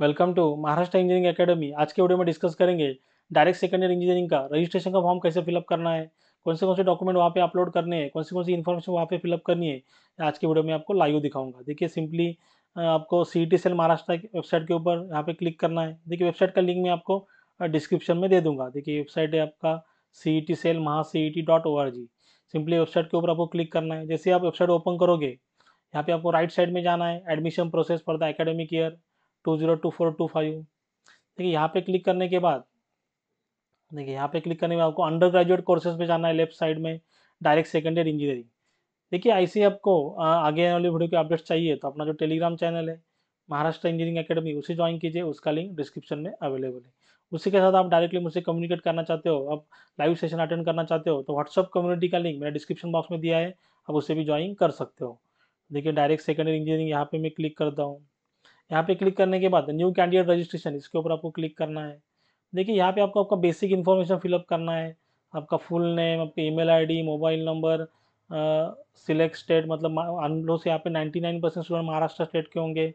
welcome to Maharashtra engineering academy आज के video में डिस्कस करेंगे डायरेक्ट सेकेंड ईयर इंजीनियरिंग का रजिस्ट्रेशन का फॉर्म कैसे फिलअप करना है कौन से कौन से डॉक्यूमेंट वहाँ पे अपलोड करने हैं कौन सी कौन सी इन्फॉर्मेशन वहाँ पे फिलअप करनी है आज के वीडियो में आपको लाइव दिखाऊंगा देखिए सिंपली आपको C T cell Maharashtra website के ऊपर यहाँ पे क्लिक करना है देखिए वेबसाइट का लिंक मैं आपको डिस्क्रिप्शन में दे दूंगा देखिए वेबसाइट है आपका सी T cell Maha C T dot O R G simply website के ऊपर आपको क्लिक करना है जैसे आप वेबसाइट ओपन करोगे यहाँ पे आपको राइट साइड में जाना है admission process for the academic year two zero two four two five देखिए यहाँ पे क्लिक करने के बाद देखिए यहाँ पे क्लिक करने में आपको अंडर ग्रेजुएट कोर्सेज में जाना है लेफ्ट साइड में डायरेक्ट सेकेंड ईयर इंजीनियरिंग देखिए ऐसे ही आपको आगे आने वाली वीडियो के अपडेट्स चाहिए तो अपना जो टेलीग्राम चैनल है महाराष्ट्र इंजीनियरिंग अकेडमी उसे ज्वाइन कीजिए उसका लिंक डिस्क्रिप्शन में अवेलेबल है उसी के साथ आप डायरेक्टली मुझसे कम्युनिकेट करना चाहते हो आप लाइव सेशन अटेंड करना चाहते हो तो व्हाट्सअप कम्युनिटी का लिंक मैंने डिस्क्रिप्शन बॉक्स में दिया है आप उसे भी ज्वाइन कर सकते हो देखिए डायरेक्ट ईयर इंजीनियरिंग यहाँ पे मैं क्लिक करता हूँ यहाँ पे क्लिक करने के बाद न्यू कैंडिडेट रजिस्ट्रेशन इसके ऊपर आपको क्लिक करना है देखिए यहाँ पे आपको आपका बेसिक इन्फॉर्मेशन फिलअप करना है आपका फुल नेम आपकी email ID mobile number select state मतलब अनलो से यहाँ पे 99 परसेंट स्टूडेंट महाराष्ट्र स्टेट के होंगे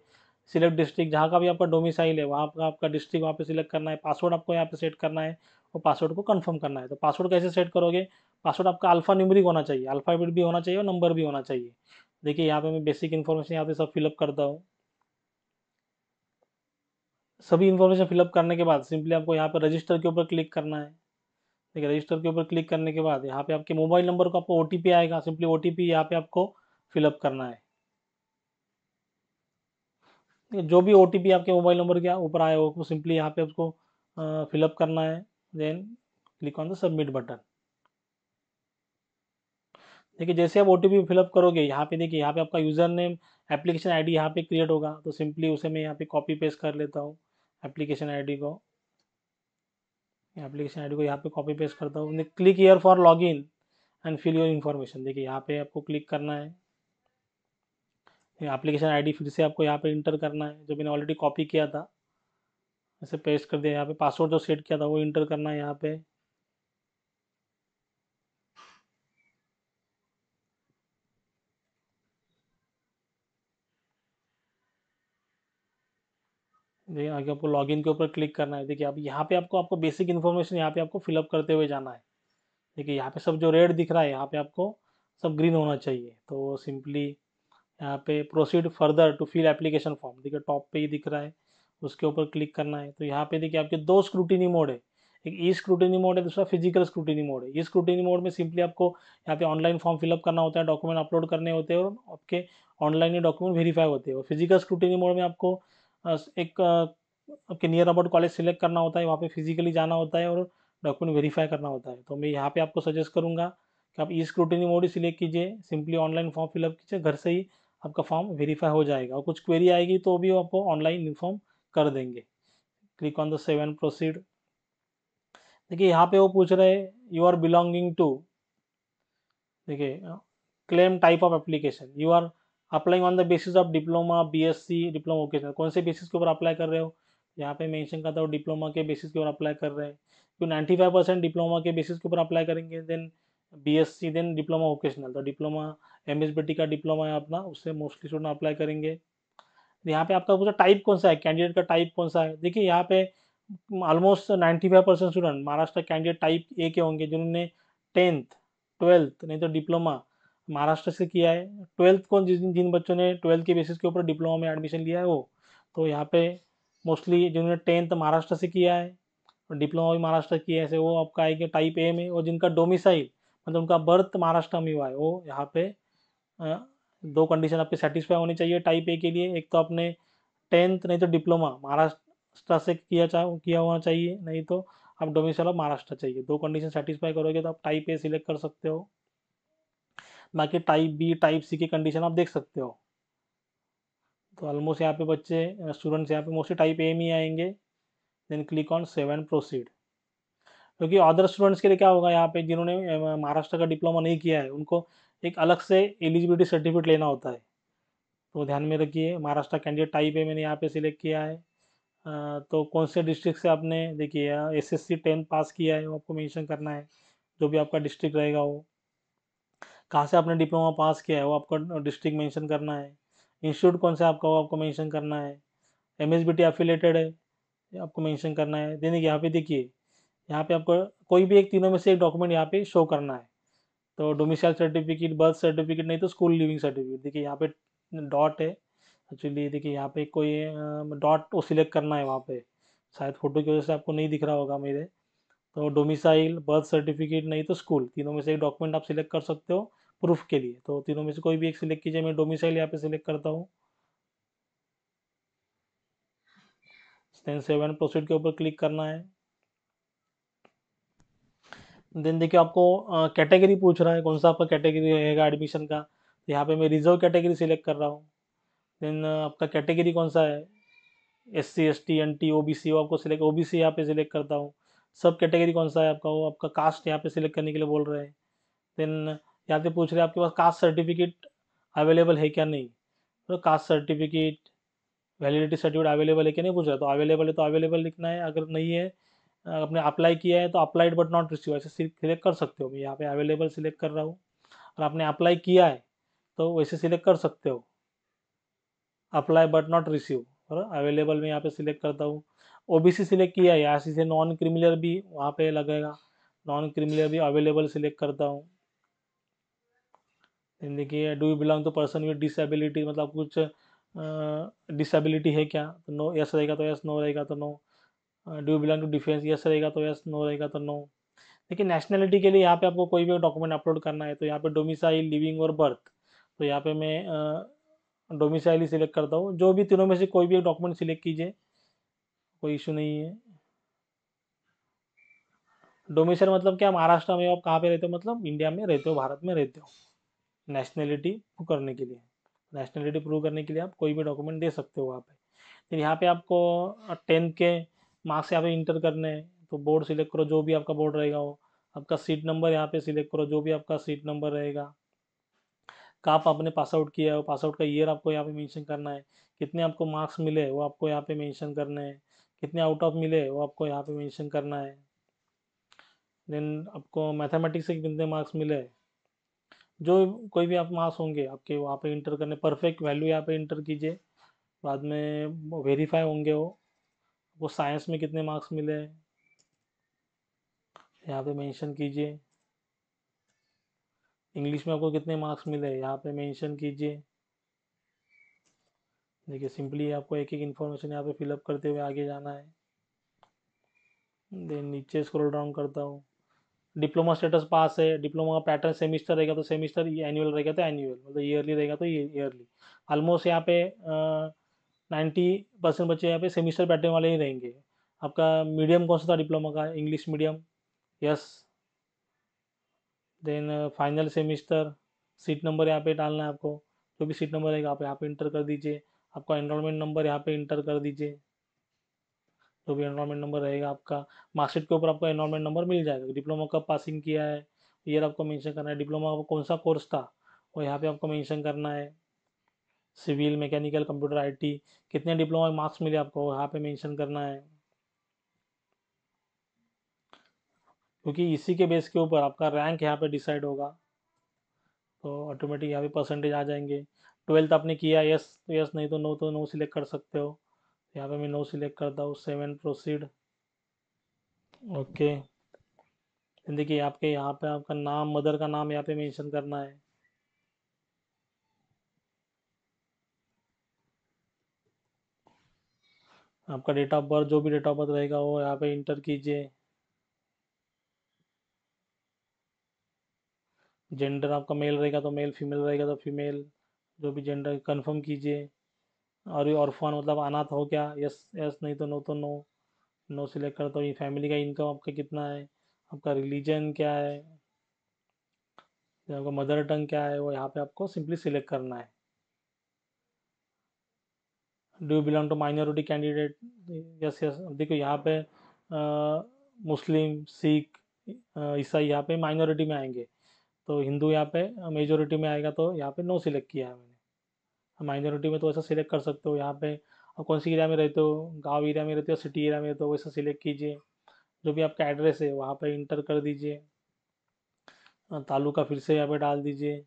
सिलेक्ट डिस्ट्रिक्ट जहाँ का भी आपका डोमिसाइल है वहाँ का आपका डिस्ट्रिक्ट वहाँ पे सिलेक्ट करना है पासवर्ड आपको यहाँ पे सेट करना है और पासवर्ड को कंफर्म करना है तो पासवर्ड कैसे सेट करोगे पासवर्ड आपका अल्फा न्यूमरिक होना चाहिए अल्फ़ाबेट भी होना चाहिए और नंबर भी होना चाहिए देखिए यहाँ पे मैं बेसिक इन्फॉर्मेशन यहाँ पे सब फिलअप करता हूँ सभी इन्फॉर्मेशन फिलअप करने के बाद सिंपली आपको यहाँ पर रजिस्टर के ऊपर क्लिक करना है ठीक है रजिस्टर के ऊपर क्लिक करने के बाद यहाँ पे आपके मोबाइल नंबर को आपको ओ आएगा सिंपली ओ टी पी यहाँ पे आपको फिलअप करना है जो भी ओ आपके मोबाइल नंबर के ऊपर आया हो सिंपली यहाँ पे आपको फिलअप करना है then click on the submit button देखिए जैसे आप ओ टी फिलअप करोगे यहाँ पे देखिए यहाँ पे आपका यूज़र नेम एप्लीकेशन आईडी यहाँ पे क्रिएट होगा तो सिंपली उसे मैं यहाँ पे कॉपी पेस्ट कर लेता हूँ एप्लीकेशन आईडी को एप्लीकेशन आईडी को यहाँ पे कॉपी पेस्ट करता हूँ click here for log in and fill your information देखिए यहाँ पे आपको क्लिक करना है एप्लीकेशन आईडी फिर से आपको यहाँ पे इंटर करना है जो मैंने ऑलरेडी कॉपी किया था ऐसे पेस्ट कर दिया यहाँ पे पासवर्ड जो सेट किया था वो इंटर करना है यहाँ पे देखिए आगे आपको लॉगिन के ऊपर क्लिक करना है देखिए आप यहाँ पे आपको आपको बेसिक इन्फॉर्मेशन यहाँ पे आपको फिलअप करते हुए जाना है देखिए यहाँ पे सब जो रेड दिख रहा है यहाँ पे आपको सब ग्रीन होना चाहिए तो सिंपली यहाँ पे proceed further to fill application form देखिए टॉप पे ही दिख रहा है उसके ऊपर क्लिक करना है तो यहाँ पे देखिए आपके दो स्क्रूटिनी मोड है एक ई स्क्रूटिनी मोड है दूसरा फिजिकल स्क्रूटिनी मोड है ई स्क्रूटिनी मोड में सिंपली आपको यहाँ पे ऑनलाइन फॉर्म फिलअप करना होता है डॉक्यूमेंट अपलोड करने होते हैं और आपके ऑनलाइन ही डॉक्यूमेंट वेरीफाई होते हैं और फिजिकल स्क्रूटिनी मोड में आपको एक आपके नियर अबाउट कॉलेज सिलेक्ट करना होता है वहाँ पे फिजिकली जाना होता है और डॉक्यूमेंट वेरीफाई करना होता है तो मैं यहाँ पे आपको सजेस्ट करूँगा कि आप ई स्क्रूटनी मोड ही सिलेक्ट कीजिए सिंपली ऑनलाइन फॉर्म फिलअप कीजिए घर से ही आपका फॉर्म वेरीफाई हो जाएगा और कुछ क्वेरी आएगी तो भी आपको ऑनलाइन इन्फॉर्म कर देंगे click on the save and proceed देखिए यहाँ पे वो पूछ रहे यू आर बिलोंगिंग टू देखिए claim type of application you are applying on the basis of diploma BSc diploma vocational कौन से बेसिस के ऊपर अप्लाई कर रहे हो यहाँ पे मेंशन करता हूँ डिप्लोमा के बेसिस के ऊपर अप्लाई कर रहे हैं तो नाइन्टी फाइव परसेंट डिप्लोमा के बेसिस के ऊपर अप्लाई करेंगे then BSc then diploma vocational तो डिप्लोमा टी का डिप्लोमा है अपना उससे मोस्टली स्टूडेंट अप्लाई करेंगे यहाँ पे आपका पूछा टाइप कौन सा है कैंडिडेट का टाइप कौन सा है देखिए यहाँ पे almost ninety five percent student Maharashtra candidate type A के होंगे जिन्होंने टेंथ ट्वेल्थ नहीं तो डिप्लोमा महाराष्ट्र से किया है ट्वेल्थ को जिन जिन बच्चों ने ट्वेल्थ के बेसिस के ऊपर डिप्लोमा में एडमिशन लिया है वो तो यहाँ पे मोस्टली जिन्होंने टेंथ महाराष्ट्र से किया है और डिप्लोमा भी महाराष्ट्र किया है ऐसे वो आपका कि टाइप ए में और जिनका डोमिसाइल मतलब उनका बर्थ महाराष्ट्र में हुआ है वो यहाँ पे दो कंडीशन आपके सेटिस्फाई होनी चाहिए टाइप ए के लिए एक तो आपने टेंथ नहीं तो डिप्लोमा महाराष्ट्र से किया किया होना चाहिए नहीं तो आप डोमिसाइल ऑफ महाराष्ट्र चाहिए दो कंडीशन सेटिस्फाई करोगे तो आप टाइप ए सिलेक्ट कर सकते हो बाकी टाइप बी टाइप सी की कंडीशन आप देख सकते हो तो ऑलमोस्ट यहाँ पे बच्चे स्टूडेंट्स uh, यहाँ पे मोस्टली टाइप ए में ही आएंगे then click on save and proceed क्योंकि अदर स्टूडेंट्स के लिए क्या होगा यहाँ पे जिन्होंने uh, महाराष्ट्र का डिप्लोमा नहीं किया है उनको एक अलग से एलिजिबिलिटी सर्टिफिकेट लेना होता है तो ध्यान में रखिए महाराष्ट्र कैंडिडेट टाइप ए मैंने यहाँ पे सिलेक्ट किया है uh, तो कौन से डिस्ट्रिक्ट से आपने देखिए S S C tenth pass किया है वो आपको मेंशन करना है जो भी आपका डिस्ट्रिक्ट रहेगा वो कहाँ से आपने डिप्लोमा पास किया है वो आपको डिस्ट्रिक्ट मेंशन करना है इंस्टीट्यूट कौन सा आपका वो आपको मेंशन करना है M S B T affiliated है आपको मेंशन करना है देने यहाँ पे देखिए यहाँ पे आपको कोई भी एक तीनों में से एक डॉक्यूमेंट यहाँ पे शो करना है तो डोमिसाइल सर्टिफिकेट बर्थ सर्टिफिकेट नहीं तो स्कूल लिविंग सर्टिफिकेट देखिए यहाँ पे डॉट है एक्चुअली देखिए यहाँ पे कोई डॉट वो सिलेक्ट करना है वहाँ पे शायद फोटो की वजह से आपको नहीं दिख रहा होगा मेरे तो डोमिसाइल बर्थ सर्टिफिकेट नहीं तो स्कूल तीनों में से एक डॉक्यूमेंट आप सिलेक्ट कर सकते हो प्रूफ के लिए तो तीनों में से कोई भी एक सिलेक्ट कीजिए मैं डोमिसाइल यहाँ पे सिलेक्ट करता हूँ देन सेवन प्रोसीड के ऊपर क्लिक करना है देन देखिए आपको कैटेगरी पूछ रहा है कौन सा आपका कैटेगरी रहेगा एडमिशन का तो यहाँ पे मैं रिजर्व कैटेगरी सिलेक्ट कर रहा हूँ देन आपका कैटेगरी कौन सा है S C S T N T O B C वो आपको सिलेक्ट ओ बी सी यहाँ पे सिलेक्ट करता हूँ सब कैटेगरी कौन सा है आपका वो आपका कास्ट यहाँ पे सिलेक्ट करने के लिए बोल रहे हैं देन यहाँ पे पूछ रहे हैं आपके पास कास्ट सर्टिफिकेट अवेलेबल है क्या नहीं तो caste certificate validity certificate available है क्या नहीं पूछ रहा तो अवेलेबल है तो अवेलेबल लिखना है अगर नहीं है आपने अप्लाई किया है तो अप्लाइड बट नॉट रिसीव ऐसे सिलेक्ट कर सकते हो मैं यहाँ पे अवेलेबल सिलेक्ट कर रहा हूँ और आपने अप्लाई किया है तो वैसे सिलेक्ट कर सकते हो अप्लाई बट नॉट रिसीव और अवेलेबल में यहाँ पे सिलेक्ट करता हूँ सी सिलेक्ट किया है यहाँ से नॉन क्रिमिलर भी वहाँ पे लगेगा नॉन क्रिमिलर भी अवेलेबल सिलेक्ट करता हूँ देन देखिए do you belong to person with disability मतलब कुछ डिसेबिलिटी है क्या तो नो यस रहेगा तो यस नो रहेगा तो no do you belong to defence yes रहेगा तो यस नो रहेगा तो नो देखिए नेशनलिटी के लिए यहाँ पे आपको कोई भी डॉक्यूमेंट अपलोड करना है तो यहाँ पे डोमिसाइल लिविंग और बर्थ तो यहाँ पे मैं डोमिसाइल ही सिलेक्ट करता हूँ जो भी तीनों में से कोई भी एक डॉक्यूमेंट सिलेक्ट कीजिए कोई इशू नहीं है डोमिसाइल मतलब क्या महाराष्ट्र में आप कहाँ पे रहते हो मतलब इंडिया में रहते हो भारत में रहते हो नेशनैलिटी प्रूव करने के लिए नेशनैलिटी प्रूव करने के लिए आप कोई भी डॉक्यूमेंट दे सकते हो वहाँ पे फिर यहाँ पे आपको टेंथ के मार्क्स यहाँ पे इंटर करने हैं तो बोर्ड सिलेक्ट करो जो भी आपका बोर्ड रहेगा वो आपका सीट नंबर यहाँ पे सिलेक्ट करो जो भी आपका सीट नंबर रहेगा कब आपने पास आउट किया है पास आउट का ईयर आपको यहाँ पे मेंशन करना है कितने आपको मार्क्स मिले वो आपको यहाँ पे मेंशन करने हैं कितने आउट ऑफ मिले वो आपको यहाँ पे मेंशन करना है देन आपको मैथमेटिक्स से कितने मार्क्स मिले जो कोई भी आप मास होंगे आपके वहाँ पे इंटर करने परफेक्ट वैल्यू यहाँ पे इंटर कीजिए बाद में वेरीफाई होंगे वो आपको साइंस में कितने मार्क्स मिले यहाँ पे मेंशन कीजिए इंग्लिश में आपको कितने मार्क्स मिले यहाँ पे मेंशन कीजिए देखिए सिंपली आपको एक एक इन्फॉर्मेशन यहाँ पे फिलअप करते हुए आगे जाना है देन नीचे स्क्रॉल डाउन करता हूँ डिप्लोमा स्टेटस पास है डिप्लोमा का पैटर्न सेमिस्टर रहेगा तो सेमिस्टर एनुअल रहेगा तो एनुअल मतलब ईयरली रहेगा तो ईयरली ऑलमोस्ट यहाँ पे नाइन्टी परसेंट बच्चे यहाँ पे सेमिस्टर पैटर्न वाले ही रहेंगे आपका मीडियम कौन सा था डिप्लोमा का English medium yes then final semester seat number यहाँ पे डालना है आपको जो भी सीट नंबर रहेगा आप यहाँ पे इंटर कर दीजिए आपका एनरोलमेंट नंबर यहाँ पे इंटर कर दीजिए तो भी एनरोलमेंट नंबर रहेगा आपका मार्कशीट के ऊपर आपको एनरोलमेंट नंबर मिल जाएगा डिप्लोमा कब पासिंग किया है ईयर आपको मेंशन करना है डिप्लोमा का कौन सा कोर्स था वो यहाँ पे आपको मेंशन करना है सिविल मैकेनिकल कंप्यूटर आईटी कितने डिप्लोमा मार्क्स मिले आपको यहाँ पे मेंशन करना है क्योंकि इसी के बेस के ऊपर आपका रैंक यहाँ पे डिसाइड होगा तो ऑटोमेटिक यहाँ पे परसेंटेज आ जाएंगे ट्वेल्थ आपने किया यस यस नहीं तो नो तो नो सिलेक्ट कर सकते हो यहाँ पे मैं नो सिलेक्ट करता हूँ सेवन प्रोसीड ओके देखिए आपके यहाँ पे आपका नाम मदर का नाम यहाँ पे मेंशन करना है आपका डेट ऑफ बर्थ जो भी डेट ऑफ बर्थ रहेगा वो यहाँ पे इंटर कीजिए जेंडर आपका मेल रहेगा तो मेल फीमेल रहेगा तो फीमेल जो भी जेंडर कंफर्म कीजिए और ये ऑर्फन मतलब अनाथ हो क्या यस यस नहीं तो नो तो नो नो सिलेक्ट करता हूँ ये फैमिली का इनकम आपका कितना है आपका रिलीजन क्या है आपका मदर टंग क्या है वो यहाँ पे आपको सिंपली सिलेक्ट करना है do you belong to minority candidate yes yes देखो यहाँ पे आ, मुस्लिम सिख ईसाई यहाँ पे माइनॉरिटी में आएंगे तो हिंदू यहाँ पे मेजोरिटी में आएगा तो यहाँ पे नो सिलेक्ट किया है माइनॉरिटी में तो ऐसा सिलेक्ट कर सकते हो यहाँ पे और कौन सी एरिया में रहते हो गांव एरिया में रहते हो सिटी एरिया में रहते हो वैसा सिलेक्ट कीजिए जो भी आपका एड्रेस है वहाँ पर इंटर कर दीजिए तालुका फिर से यहाँ पे डाल दीजिए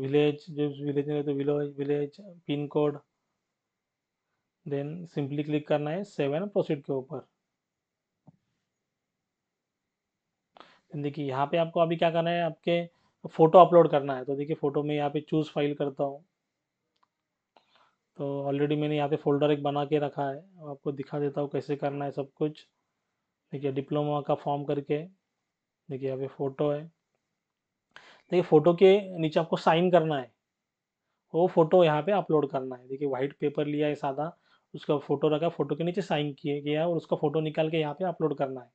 विलेज जो विलेज में रहते हो village village pin code then simply click करना है सेवन प्रोसीड के ऊपर देखिए यहाँ पे आपको अभी क्या करना है आपके फ़ोटो अपलोड करना है तो देखिए फ़ोटो में यहाँ पे चूज़ फाइल करता हूँ तो ऑलरेडी मैंने यहाँ पे फोल्डर एक बना के रखा है आपको दिखा देता हूँ कैसे करना है सब कुछ देखिए डिप्लोमा का फॉर्म करके देखिए यहाँ पे फ़ोटो है देखिए फ़ोटो के नीचे आपको साइन करना है वो फ़ोटो यहाँ पे अपलोड करना है देखिए वाइट पेपर लिया है सादा उसका फ़ोटो रखा फ़ोटो के नीचे साइन किया गया है और उसका फ़ोटो निकाल के यहाँ पे अपलोड करना है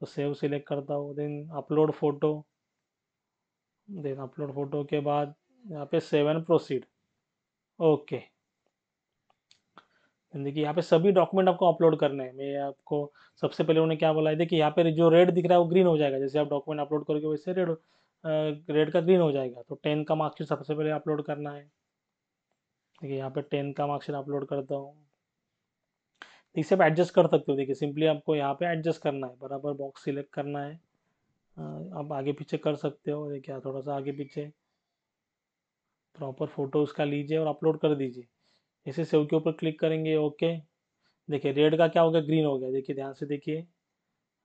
तो सेव सिलेक्ट करता हूँ then upload photo then upload photo के बाद यहाँ पे सेवन प्रोसीड ओके देखिए यहाँ पे सभी डॉक्यूमेंट आपको अपलोड करने हैं मैं आपको सबसे पहले उन्होंने क्या बोला है देखिए यहाँ पे जो रेड दिख रहा है वो ग्रीन हो जाएगा जैसे आप डॉक्यूमेंट अपलोड करोगे वैसे रेड रेड का ग्रीन हो जाएगा तो टेन का मार्क्सिट सबसे पहले अपलोड करना है देखिए यहाँ पे टेन का मार्क्सिट अपलोड करता हूँ इसे आप एडजस्ट कर सकते हो देखिए सिंपली आपको यहाँ पे एडजस्ट करना है बराबर बॉक्स सिलेक्ट करना है आप आगे पीछे कर सकते हो देखिए थोड़ा सा आगे पीछे प्रॉपर फोटो उसका लीजिए और अपलोड कर दीजिए इसे सेव के ऊपर क्लिक करेंगे ओके देखिए रेड का क्या होगा ग्रीन हो गया देखिए ध्यान से देखिए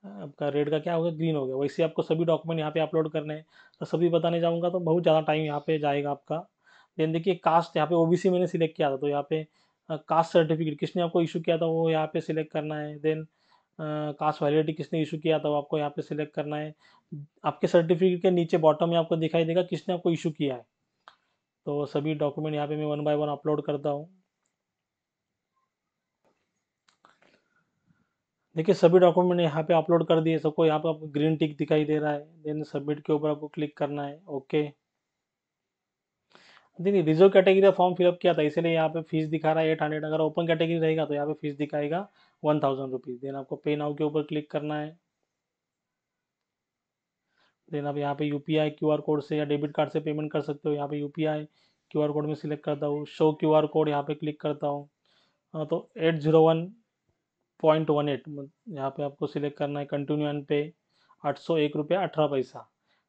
आपका रेड का क्या होगा ग्रीन हो गया वैसे आपको सभी डॉक्यूमेंट यहाँ पे अपलोड करने हैं तो सभी बताने जाऊँगा तो बहुत ज़्यादा टाइम यहाँ पे जाएगा आपका देन देखिए कास्ट यहाँ पे ओबीसी मैंने सिलेक्ट किया था तो यहाँ पे कास्ट सर्टिफिकेट किसने आपको इशू किया था वो यहाँ पे सिलेक्ट करना है देन कास्ट वैलिडिटी किसने इशू किया था वो आपको यहाँ पे सिलेक्ट करना है आपके सर्टिफिकेट के नीचे बॉटम में आपको दिखाई देगा किसने आपको इशू किया है तो सभी डॉक्यूमेंट यहाँ पे मैं वन बाय वन अपलोड करता हूँ देखिए सभी डॉक्यूमेंट यहाँ पे अपलोड कर दिए सबको यहाँ पे आपको ग्रीन टिक दिखाई दे रहा है देन सबमिट के ऊपर आपको क्लिक करना है ओके देखिए रिजर्व कैटेगरी का फॉर्म फिलअप किया था इसीलिए यहाँ पे फीस दिखा रहा है एट हंड्रेड अगर ओपन कैटेगरी रहेगा तो यहाँ पे फीस दिखाएगा वन थाउजेंड रुपीज़ देन आपको पे नाउ के ऊपर क्लिक करना है देन आप यहाँ पे U P I Q R code से या डेबिट कार्ड से पेमेंट कर सकते हो यहाँ पे U P I Q R code में सिलेक्ट करता हूँ शो क्यू आर कोड यहाँ पे क्लिक करता हूँ हाँ, तो eight zero one point one eight यहाँ पे आपको सिलेक्ट करना है कंटिन्यू एन पे आठ सौ एक रुपया अठारह पैसा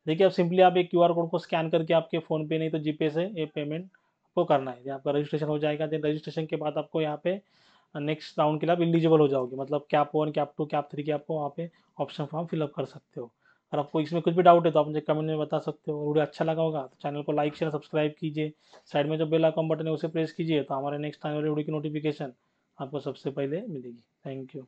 देखिए आप सिंपली आप एक क्यूआर कोड को स्कैन करके आपके फ़ोन पे नहीं तो जीपे से ये पेमेंट आपको करना है आपका रजिस्ट्रेशन हो जाएगा देन रजिस्ट्रेशन के बाद आपको यहाँ पे नेक्स्ट राउंड के लिए आप एलिजिबल हो जाओगे मतलब CAP one CAP two CAP three के आपको वहाँ पे ऑप्शन फॉर्म फिलअप कर सकते हो और आपको इसमें कुछ भी डाउट है तो आप मुझे कमेंट में बता सकते हो वीडियो अच्छा लगा होगा तो चैनल को लाइक शेयर सब्सक्राइब कीजिए साइड में जो बेल आइकॉन बटन है उसे प्रेस कीजिए तो हमारे नेक्स्ट आने वाले वीडियो की नोटिफिकेशन आपको सबसे पहले मिलेगी थैंक यू